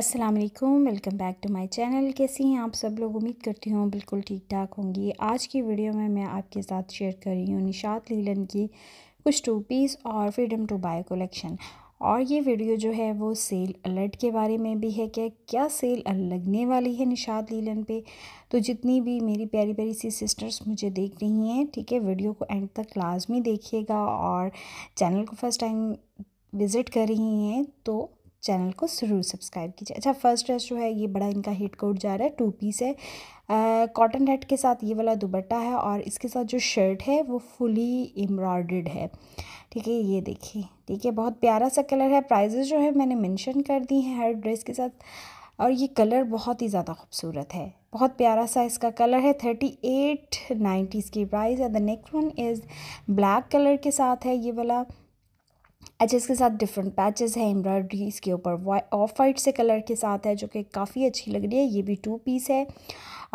अस्सलाम वालेकुम welcome back to my channel कैसी हैं आप सब लोग उम्मीद करती हूँ बिल्कुल ठीक ठाक होंगी आज की वीडियो में मैं आपके साथ शेयर कर रही हूँ निशात लीलन की कुछ टू पीस और फ्रीडम टू बाय कलेक्शन और ये वीडियो जो है वो सेल अलर्ट के बारे में भी है क्या क्या सेल लगने वाली है निशात लीलन पे तो जितनी भी मेरी प्यारी प्यारी सी सिस्टर्स मुझे देख रही हैं ठीक है वीडियो को एंड तक लाजमी देखिएगा और चैनल को फर्स्ट टाइम विज़िट कर रही हैं तो चैनल को ज़रूर सब्सक्राइब कीजिए अच्छा फर्स्ट ड्रेस जो है ये बड़ा इनका हिट कोट जा रहा है टू पीस है कॉटन हेड के साथ ये वाला दुबट्टा है और इसके साथ जो शर्ट है वो फुली एम्ब्रॉयड है ठीक है ये देखिए ठीक है बहुत प्यारा सा कलर है प्राइजेज़ जो है मैंने मैंशन कर दी हैं हर ड्रेस के साथ और ये कलर बहुत ही ज़्यादा खूबसूरत है बहुत प्यारा सा इसका कलर है थर्टी एट नाइन्टी इसकी प्राइस है the next one is black colour के साथ है ये वाला अच्छा इसके साथ डिफरेंट पैचेस हैं एम्ब्रॉयडरी इसके ऊपर ऑफ वाइट से कलर के साथ है जो कि काफ़ी अच्छी लग रही है ये भी टू पीस है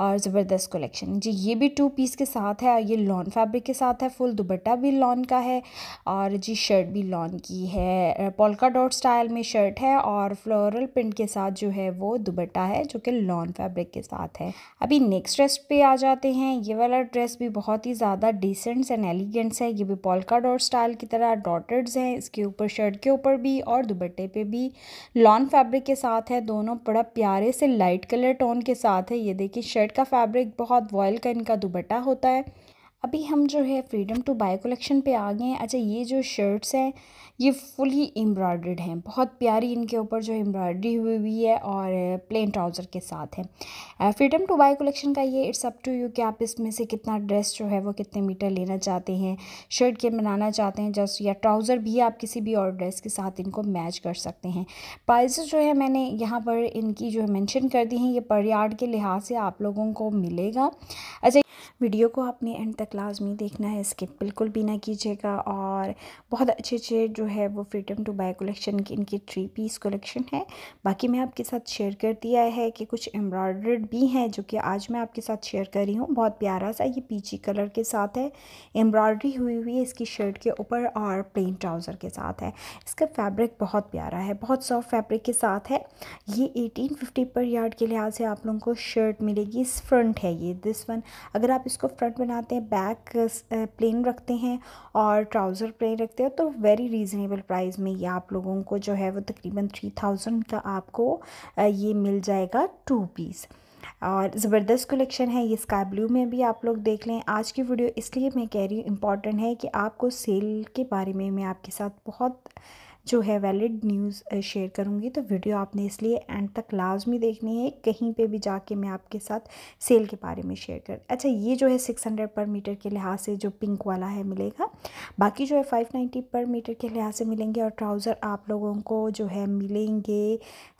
और ज़बरदस्त कलेक्शन जी ये भी टू पीस के साथ है और ये लॉन फैब्रिक के साथ है फुल दुबट्टा भी लॉन का है और जी शर्ट भी लॉन की है पोलका डॉट स्टाइल में शर्ट है और फ्लोरल प्रिंट के साथ जो है वो दुबट्टा है जो कि लॉन फैब्रिक के साथ है अभी नेक्स्ट ड्रेस पे आ जाते हैं ये वाला ड्रेस भी बहुत ही ज़्यादा डिसेंट्स एंड एलिगेंट्स है ये भी पोलका डॉट स्टाइल की तरह डॉटेड्स हैं इसके के ऊपर शर्ट के ऊपर भी और दुपट्टे पे भी लॉन फैब्रिक के साथ है दोनों बड़ा प्यारे से लाइट कलर टोन के साथ है ये देखिए शर्ट का फैब्रिक बहुत वॉयल का इनका दुपट्टा होता है अभी हम जो है फ्रीडम टू बाय कलेक्शन पे आ गए हैं अच्छा ये जो शर्ट्स हैं ये फुली एम्ब्रॉयड्रेड हैं बहुत प्यारी इनके ऊपर जो एम्ब्रॉयड्री हुई हुई है और प्लेन ट्राउज़र के साथ है फ्रीडम टू बाय कलेक्शन का ये इट्स अप टू यू कि आप इसमें से कितना ड्रेस जो है वो कितने मीटर लेना चाहते हैं शर्ट के बनाना चाहते हैं जस्ट या ट्राउज़र भी आप किसी भी और ड्रेस के साथ इनको मैच कर सकते हैं प्राइस जो है मैंने यहाँ पर इनकी जो है मैंशन कर दी हैं ये पर के लिहाज से आप लोगों को मिलेगा अच्छा वीडियो को आपने एंड तक तक लाजमी देखना है स्किप बिल्कुल भी ना कीजिएगा और बहुत अच्छे अच्छे जो है वो फ्रीडम टू बाय कलेक्शन की इनकी थ्री पीस कलेक्शन है बाकी मैं आपके साथ शेयर कर दिया है कि कुछ एम्ब्रॉयड भी हैं जो कि आज मैं आपके साथ शेयर कर रही हूँ बहुत प्यारा सा ये पीची कलर के साथ है एम्ब्रॉयड्री हुई हुई है इसकी शर्ट के ऊपर और प्लेन ट्राउज़र के साथ है इसका फैब्रिक बहुत प्यारा है बहुत सॉफ्ट फैब्रिक के साथ है ये 1850 पर यार्ड के लिहाज से आप लोगों को शर्ट मिलेगी इस फ्रंट है ये दिस वन अगर आप इसको फ्रंट बनाते हैं बैक प्लेन uh, uh, रखते हैं और ट्राउज़र प्लेन रखते हैं तो वेरी रीज़नेबल प्राइस में ये आप लोगों को जो है वो तकरीबन थ्री थाउजेंड का आपको ये मिल जाएगा टू पीस और ज़बरदस्त कलेक्शन है ये स्काई ब्लू में भी आप लोग देख लें आज की वीडियो इसलिए मैं कह रही हूँ इम्पॉर्टेंट है कि आपको सेल के बारे में मैं आपके साथ बहुत जो है वैलिड न्यूज़ शेयर करूँगी तो वीडियो आपने इसलिए एंड तक लाजमी देखनी है कहीं पे भी जाके मैं आपके साथ सेल के बारे में शेयर कर अच्छा ये जो है सिक्स हंड्रेड पर मीटर के लिहाज से जो पिंक वाला है मिलेगा बाकी जो है फ़ाइव नाइन्टी पर मीटर के लिहाज से मिलेंगे और ट्राउज़र आप लोगों को जो है मिलेंगे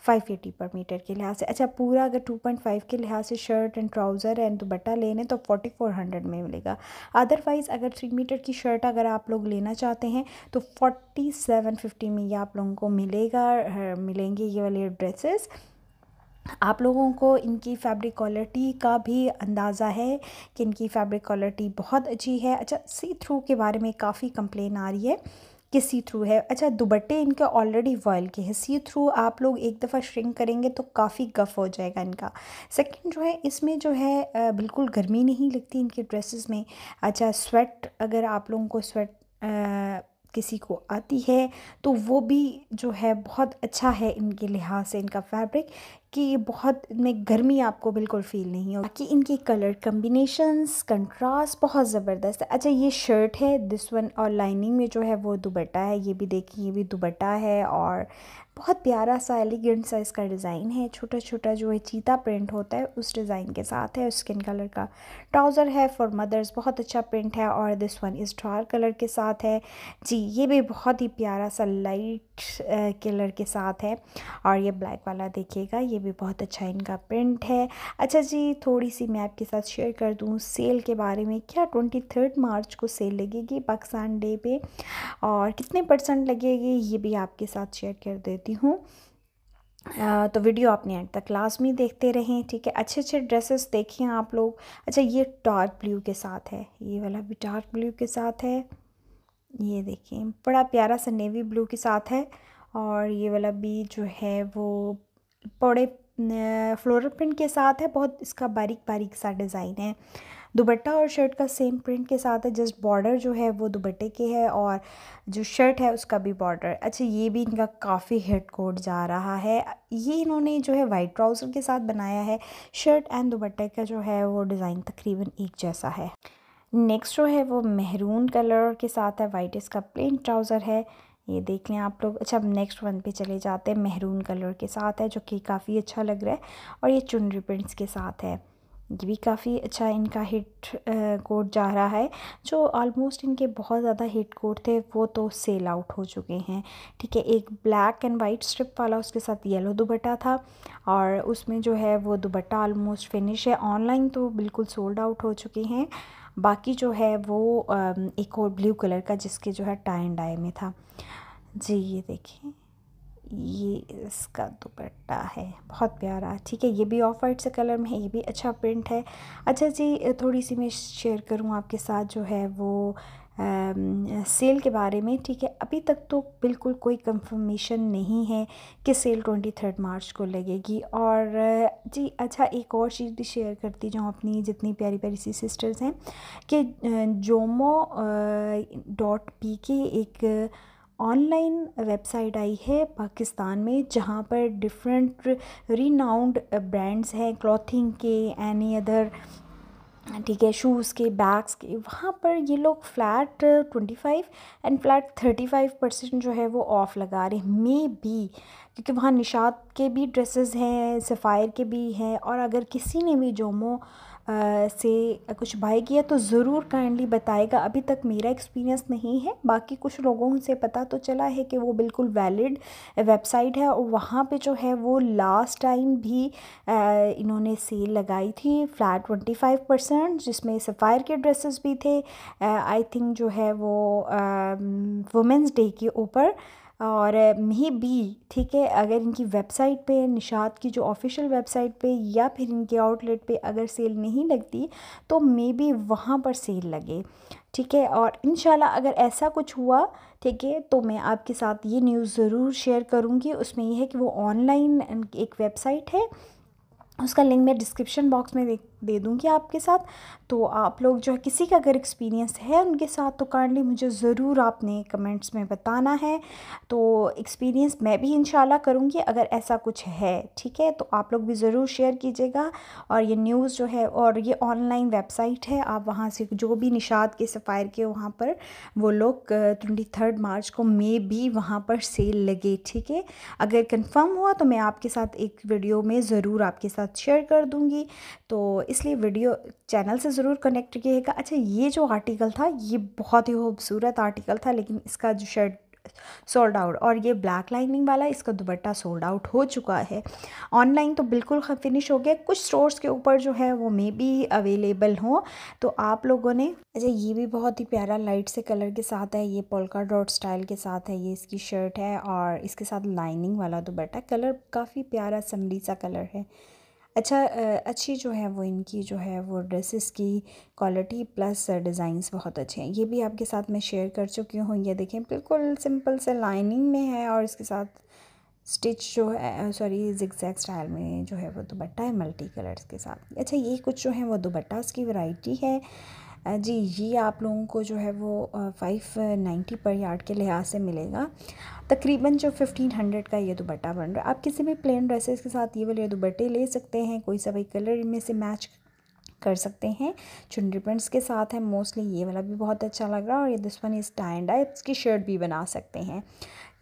फ़ाइव एटी पर मीटर के लिहाज से अच्छा पूरा अगर टू पॉइंट फाइव के लिहाज से shirt and trouser and dupatta लेने तो फोर्टी फोर हंड्रेड में मिलेगा अदरवाइज़ अगर थ्री मीटर की शर्ट अगर आप लोग लेना चाहते हैं तो फोर्टी सेवन फिफ्टी में ये आप लोगों को मिलेगा मिलेंगे ये वाले ड्रेसेस आप लोगों को इनकी फैब्रिक क्वालिटी का भी अंदाज़ा है कि इनकी फैब्रिक क्वालिटी बहुत अच्छी है अच्छा सी थ्रू के बारे में काफ़ी कंप्लेन आ रही है कि सी थ्रू है अच्छा दुबट्टे इनके ऑलरेडी वॉयल के हैं सी थ्रू आप लोग एक दफ़ा श्रिंक करेंगे तो काफ़ी गफ हो जाएगा इनका सेकंड जो है इसमें जो है बिल्कुल गर्मी नहीं लगती इनके ड्रेसेस में अच्छा स्वेट अगर आप लोगों को स्वेट आ, किसी को आती है तो वो भी जो है बहुत अच्छा है इनके लिहाज से इनका फैब्रिक कि ये बहुत में गर्मी आपको बिल्कुल फ़ील नहीं होगी कि इनकी कलर कम्बिनेशंस कंट्रास्ट बहुत ज़बरदस्त है अच्छा ये शर्ट है दिस वन और लाइनिंग में जो है वो दुबट्टा है ये भी देखिए ये भी दुबट्टा है और बहुत प्यारा सा एलिगेंट सा इसका डिज़ाइन है छोटा छोटा जो है चीता प्रिंट होता है उस डिज़ाइन के साथ है स्किन कलर का ट्राउज़र है फॉर मदर्स बहुत अच्छा प्रिंट है और this one is star colour के साथ है जी ये भी बहुत ही प्यारा सा लाइट कलर के साथ है और ये ब्लैक वाला देखिएगा ये भी भी बहुत अच्छा इनका प्रिंट है अच्छा जी थोड़ी सी मैं आपके साथ शेयर कर दूँ सेल के बारे में क्या ट्वेंटी थर्ड मार्च को सेल लगेगी पाकिस्तान डे पे और कितने परसेंट लगेगी ये भी आपके साथ शेयर कर देती हूँ तो वीडियो आपने एंड तक में देखते रहें ठीक है अच्छे अच्छे ड्रेसेस देखें आप लोग अच्छा ये डार्क ब्लू के साथ है ये वाला भी डार्क ब्लू के साथ है ये देखें बड़ा प्यारा सा नेवी ब्लू के साथ है और ये वाला भी जो है वो बड़े फ्लोरल प्रिंट के साथ है बहुत इसका बारीक बारीक सा डिज़ाइन है दुबट्टा और शर्ट का सेम प्रिंट के साथ है जस्ट बॉर्डर जो है वो दुबट्टे के है और जो शर्ट है उसका भी बॉर्डर अच्छा ये भी इनका काफ़ी हिट कोट जा रहा है ये इन्होंने जो है वाइट ट्राउज़र के साथ बनाया है शर्ट एंड दुबट्टे का जो है वो डिज़ाइन तकरीबन एक जैसा है नेक्स्ट जो है वो मेहरून कलर के साथ है वाइट इसका प्लेन ट्राउज़र है ये देख लें आप लोग अच्छा अब नेक्स्ट वन पे चले जाते हैं मेहरून कलर के साथ है जो कि काफ़ी अच्छा लग रहा है और ये चुनरी प्रिंट्स के साथ है ये भी काफ़ी अच्छा इनका हिट कोड जा रहा है जो ऑलमोस्ट इनके बहुत ज़्यादा हिट कोड थे वो तो सेल आउट हो चुके हैं ठीक है एक ब्लैक एंड वाइट स्ट्रिप वाला उसके साथ येलो दुबट्टा था और उसमें जो है वो दुबट्टा ऑलमोस्ट फिनिश है ऑनलाइन तो बिल्कुल सोल्ड आउट हो चुके हैं बाकी जो है वो एक और ब्लू कलर का जिसके जो है टाइन डाई में था जी ये देखिए ये इसका दुपट्टा है बहुत प्यारा ठीक है ये भी ऑफ वाइट से कलर में है ये भी अच्छा प्रिंट है अच्छा जी थोड़ी सी मैं शेयर करूँ आपके साथ जो है वो आ, सेल के बारे में ठीक है अभी तक तो बिल्कुल कोई कंफर्मेशन नहीं है कि सेल ट्वेंटी थर्ड मार्च को लगेगी और जी अच्छा एक और चीज़ भी शेयर करती जाऊँ अपनी जितनी प्यारी प्यारी सी सिस्टर्स हैं कि जोमो डॉट पी के एक ऑनलाइन वेबसाइट आई है पाकिस्तान में जहाँ पर डिफरेंट रिनाउंड ब्रांड्स हैं क्लॉथिंग के एनी अदर ठीक है शूज़ के बैग्स के वहाँ पर ये लोग flat twenty five and flat thirty five percent जो है वो ऑफ़ लगा रहे मे बी क्योंकि वहाँ निशात के भी ड्रेसेस हैं सफ़ायर के भी हैं और अगर किसी ने भी जोमो से कुछ बाय किया तो ज़रूर काइंडली बताएगा अभी तक मेरा एक्सपीरियंस नहीं है बाकी कुछ लोगों से पता तो चला है कि वो बिल्कुल वैलिड वेबसाइट है और वहाँ पे जो है वो लास्ट टाइम भी इन्होंने सेल लगाई थी फ्लैट ट्वेंटी फाइव परसेंट जिसमें सफ़ायर के ड्रेसेस भी थे आई थिंक जो है वो वुमेंस डे के ऊपर और मे बी ठीक है अगर इनकी वेबसाइट पे निषाद की जो ऑफिशियल वेबसाइट पे या फिर इनके आउटलेट पे अगर सेल नहीं लगती तो मे बी वहाँ पर सेल लगे ठीक है और इन अगर ऐसा कुछ हुआ ठीक है तो मैं आपके साथ ये न्यूज़ ज़रूर शेयर करूँगी उसमें यह है कि वो ऑनलाइन एक वेबसाइट है उसका लिंक मैं डिस्क्रिप्शन बॉक्स में देख दे दूँगी आपके साथ तो आप लोग जो है किसी का अगर एक्सपीरियंस है उनके साथ तो काइंडली मुझे ज़रूर आपने कमेंट्स में बताना है तो एक्सपीरियंस मैं भी इंशाल्लाह करूँगी अगर ऐसा कुछ है ठीक है तो आप लोग भी ज़रूर शेयर कीजिएगा और ये न्यूज़ जो है और ये ऑनलाइन वेबसाइट है आप वहाँ से जो भी निषाद के सफ़ायर के वहाँ पर वो लोग ट्वेंटी थर्ड मार्च को मे भी वहाँ पर सेल लगे ठीक है अगर कन्फर्म हुआ तो मैं आपके साथ एक वीडियो में ज़रूर आपके साथ शेयर कर दूँगी तो इसलिए वीडियो चैनल से ज़रूर कनेक्ट किएगा अच्छा ये जो आर्टिकल था ये बहुत ही खूबसूरत आर्टिकल था लेकिन इसका जो शर्ट सोल्ड आउट और ये ब्लैक लाइनिंग वाला इसका दुबट्टा सोल्ड आउट हो चुका है ऑनलाइन तो बिल्कुल फिनिश हो गया कुछ स्टोर्स के ऊपर जो है वो मे बी अवेलेबल हो तो आप लोगों ने अच्छा ये भी बहुत ही प्यारा लाइट से कलर के साथ है ये पोलका डॉट स्टाइल के साथ है ये इसकी शर्ट है और इसके साथ लाइनिंग वाला दुबट्टा कलर काफ़ी प्यारा समरी सा कलर है अच्छा अच्छी जो है वो इनकी जो है वो ड्रेसेस की क्वालिटी प्लस डिज़ाइंस बहुत अच्छे हैं ये भी आपके साथ मैं शेयर कर चुकी हूँ ये देखें बिल्कुल सिंपल से लाइनिंग में है और इसके साथ स्टिच जो है सॉरी जिक्जैक स्टाइल में जो है वो दुबट्टा है मल्टी कलर्स के साथ अच्छा ये कुछ जो है वो दुबट्टा उसकी वैरायटी है जी ये आप लोगों को जो है वो फ़ाइव नाइन्टी पर यार्ड के लिहाज से मिलेगा तकरीबन जो फिफ्टीन हंड्रेड का ये दुपट्टा बन रहा है आप किसी भी प्लेन ड्रेसेस के साथ ये वाले दुपट्टे ले सकते हैं कोई सा भाई कलर इनमें से मैच कर सकते हैं चुनरी प्रिंट्स के साथ है मोस्टली ये वाला भी बहुत अच्छा लग रहा है और ये दिस वन इज़ टाइंड इसकी शर्ट भी बना सकते हैं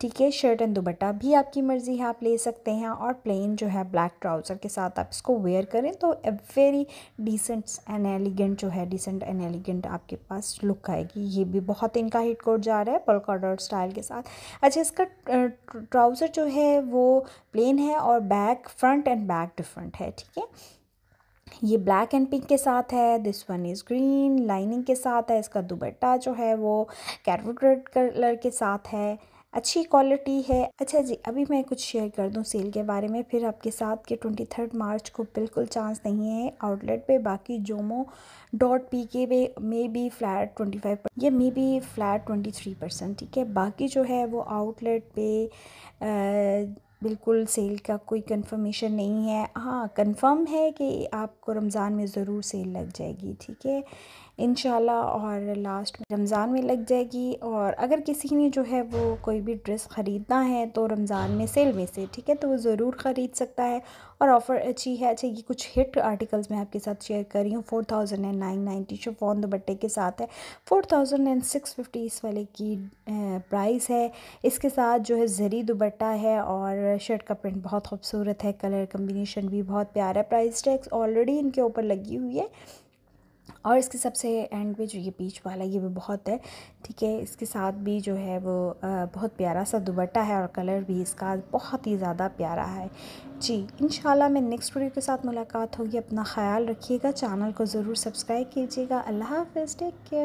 ठीक है शर्ट एंड दुबट्टा भी आपकी मर्ज़ी है आप ले सकते हैं और प्लेन जो है ब्लैक ट्राउज़र के साथ आप इसको वेयर करें तो वेरी डिसेंट एंड एलिगेंट जो है डिसेंट एंड एलिगेंट आपके पास लुक आएगी ये भी बहुत इनका हिट कोट जा रहा है कॉर्डर स्टाइल के साथ अच्छा इसका ट्राउज़र जो है वो प्लेन है और back front and back different है ठीक है ये ब्लैक एंड पिंक के साथ है this one is green lining के साथ है इसका दुबट्टा जो है वो कैरवट रेड कलर के साथ है अच्छी क्वालिटी है अच्छा जी अभी मैं कुछ शेयर कर दूं सेल के बारे में फिर आपके साथ के ट्वेंटी थर्ड मार्च को बिल्कुल चांस नहीं है आउटलेट पे बाकी जोमो डॉट पी के पे maybe flat twenty five या maybe flat twenty three percent ठीक है बाकी जो है वो आउटलेट पे आ, बिल्कुल सेल का कोई कंफर्मेशन नहीं है हाँ कंफर्म है कि आपको रमज़ान में ज़रूर सेल लग जाएगी ठीक है इन और लास्ट रमज़ान में लग जाएगी और अगर किसी ने जो है वो कोई भी ड्रेस ख़रीदना है तो रमज़ान में सेल में से ठीक है तो वो ज़रूर ख़रीद सकता है और ऑफ़र अच्छी है अच्छा ये कुछ हिट आर्टिकल्स मैं आपके साथ शेयर कर रही हूँ four thousand and nine ninety फोन दुबट्टे के साथ है four thousand and six fifty इस वाले की प्राइस है इसके साथ जो है ज़री दुबट्टा है और शर्ट का प्रिंट बहुत खूबसूरत है कलर कम्बिनेशन भी बहुत प्यारा है प्राइस टैक्स ऑलरेडी इनके ऊपर लगी हुई है और इसके सबसे एंड में जो ये बीच वाला ये भी बहुत है ठीक है इसके साथ भी जो है वो बहुत प्यारा सा दुबट्टा है और कलर भी इसका बहुत ही ज़्यादा प्यारा है जी इन मैं नेक्स्ट वीडियो के साथ मुलाकात होगी अपना ख्याल रखिएगा चैनल को ज़रूर सब्सक्राइब कीजिएगा अल्लाह हाफ टेक केयर